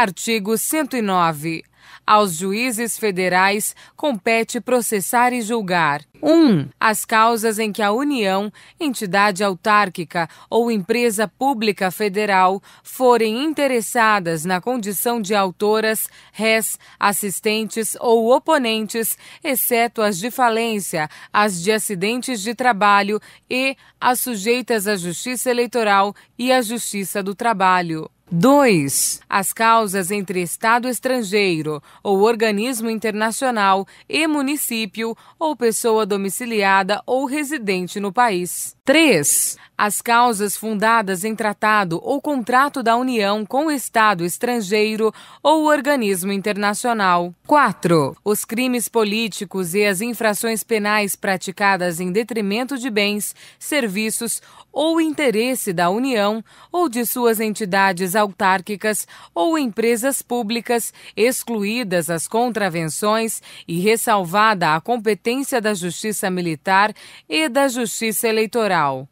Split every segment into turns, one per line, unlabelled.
Artigo 109. Aos juízes federais compete processar e julgar 1. Um, as causas em que a União, entidade autárquica ou empresa pública federal forem interessadas na condição de autoras, rés, assistentes ou oponentes, exceto as de falência, as de acidentes de trabalho e as sujeitas à Justiça Eleitoral e à Justiça do Trabalho. 2. As causas entre Estado estrangeiro ou organismo internacional e município ou pessoa domiciliada ou residente no país. 3. As causas fundadas em tratado ou contrato da União com Estado estrangeiro ou organismo internacional. 4. Os crimes políticos e as infrações penais praticadas em detrimento de bens, serviços ou interesse da União ou de suas entidades autárquicas ou empresas públicas, excluídas as contravenções e ressalvada a competência da Justiça Militar e da Justiça Eleitoral.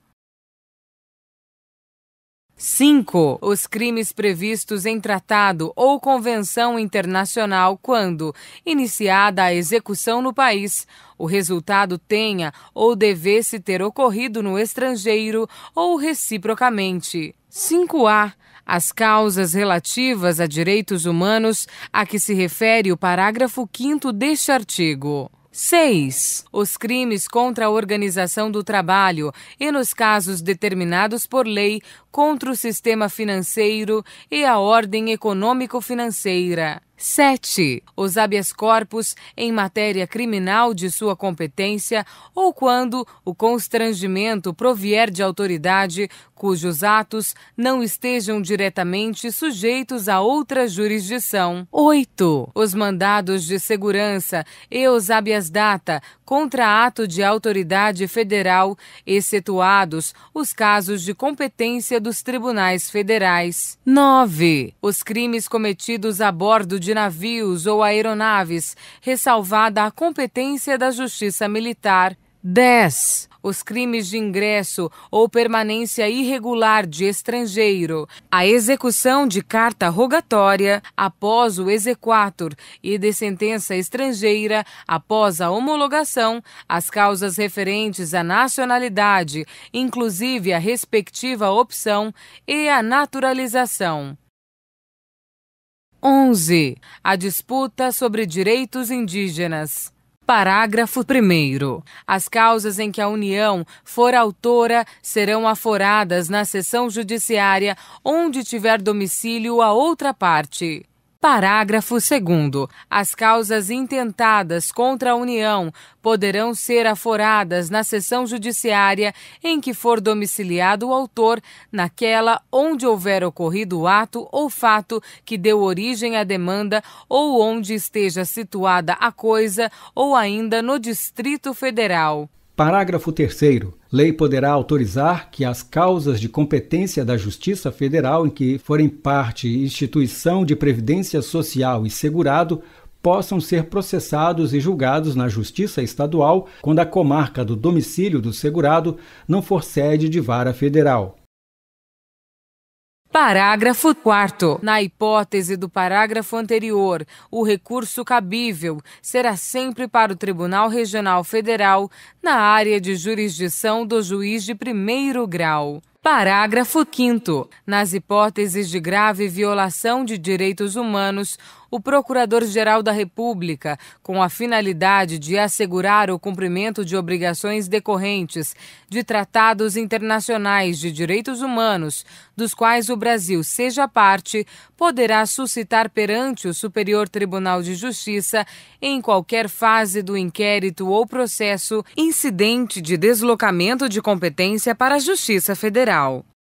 5. Os crimes previstos em tratado ou convenção internacional quando, iniciada a execução no país, o resultado tenha ou devesse ter ocorrido no estrangeiro ou reciprocamente. 5A. As causas relativas a direitos humanos a que se refere o parágrafo 5 deste artigo. 6. Os crimes contra a organização do trabalho e nos casos determinados por lei contra o sistema financeiro e a ordem econômico-financeira. 7. Os habeas corpus em matéria criminal de sua competência ou quando o constrangimento provier de autoridade cujos atos não estejam diretamente sujeitos a outra jurisdição. 8. Os mandados de segurança e os habeas data contra ato de autoridade federal, excetuados os casos de competência dos tribunais federais. 9. Os crimes cometidos a bordo de de navios ou aeronaves, ressalvada a competência da Justiça Militar. 10. Os crimes de ingresso ou permanência irregular de estrangeiro, a execução de carta rogatória após o exequatur e de sentença estrangeira após a homologação, as causas referentes à nacionalidade, inclusive a respectiva opção, e a naturalização. 11. A disputa sobre direitos indígenas. Parágrafo 1. As causas em que a União for autora serão aforadas na sessão judiciária onde tiver domicílio a outra parte. Parágrafo 2. As causas intentadas contra a União poderão ser aforadas na sessão judiciária em que for domiciliado o autor, naquela onde houver ocorrido o ato ou fato que deu origem à demanda ou onde esteja situada a coisa ou ainda no Distrito Federal. Parágrafo 3. Lei poderá autorizar que as causas de competência da Justiça Federal em que forem parte instituição de previdência social e segurado possam ser processados e julgados na Justiça Estadual quando a comarca do domicílio do segurado não for sede de vara federal. Parágrafo 4. Na hipótese do parágrafo anterior, o recurso cabível será sempre para o Tribunal Regional Federal na área de jurisdição do juiz de primeiro grau. Parágrafo 5. Nas hipóteses de grave violação de direitos humanos, o Procurador-Geral da República, com a finalidade de assegurar o cumprimento de obrigações decorrentes de tratados internacionais de direitos humanos, dos quais o Brasil seja parte, poderá suscitar perante o Superior Tribunal de Justiça em qualquer fase do inquérito ou processo, incidente de deslocamento de competência para a Justiça Federal.